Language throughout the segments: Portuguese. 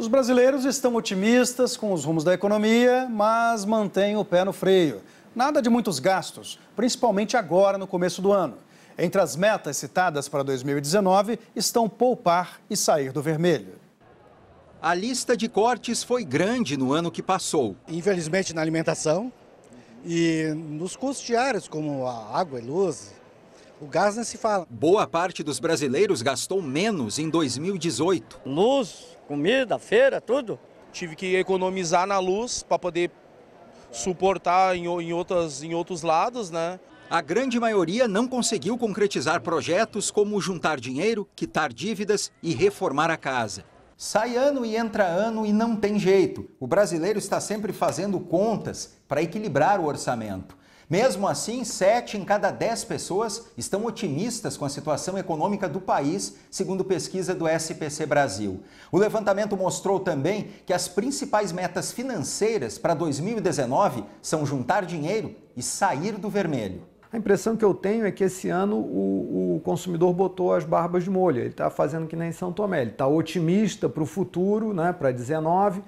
Os brasileiros estão otimistas com os rumos da economia, mas mantêm o pé no freio. Nada de muitos gastos, principalmente agora no começo do ano. Entre as metas citadas para 2019 estão poupar e sair do vermelho. A lista de cortes foi grande no ano que passou. Infelizmente na alimentação e nos custos diários, como a água e luz, o gás não se fala. Boa parte dos brasileiros gastou menos em 2018. Luz, comida, feira, tudo. Tive que economizar na luz para poder suportar em, em, outras, em outros lados, né? A grande maioria não conseguiu concretizar projetos como juntar dinheiro, quitar dívidas e reformar a casa. Sai ano e entra ano e não tem jeito. O brasileiro está sempre fazendo contas para equilibrar o orçamento. Mesmo assim, 7 em cada 10 pessoas estão otimistas com a situação econômica do país, segundo pesquisa do SPC Brasil. O levantamento mostrou também que as principais metas financeiras para 2019 são juntar dinheiro e sair do vermelho. A impressão que eu tenho é que esse ano o, o consumidor botou as barbas de molho. Ele está fazendo que nem São Tomé. Ele está otimista para o futuro, né, para 2019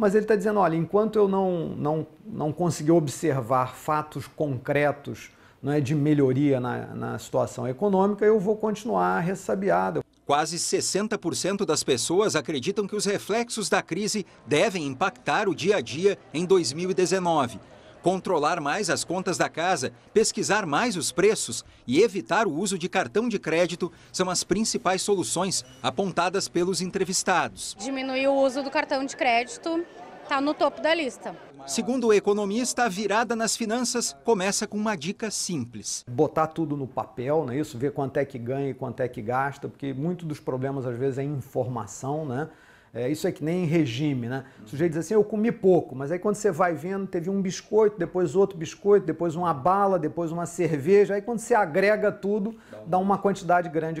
mas ele está dizendo: olha, enquanto eu não, não, não conseguir observar fatos concretos não é, de melhoria na, na situação econômica, eu vou continuar ressabiado. Quase 60% das pessoas acreditam que os reflexos da crise devem impactar o dia a dia em 2019 controlar mais as contas da casa, pesquisar mais os preços e evitar o uso de cartão de crédito são as principais soluções apontadas pelos entrevistados. Diminuir o uso do cartão de crédito está no topo da lista. Segundo o economista, a virada nas finanças começa com uma dica simples. Botar tudo no papel, né? isso, ver quanto é que ganha e quanto é que gasta, porque muito dos problemas às vezes é informação, né? É, isso é que nem regime, né? O sujeito diz assim, eu comi pouco, mas aí quando você vai vendo, teve um biscoito, depois outro biscoito, depois uma bala, depois uma cerveja, aí quando você agrega tudo, dá uma quantidade grande.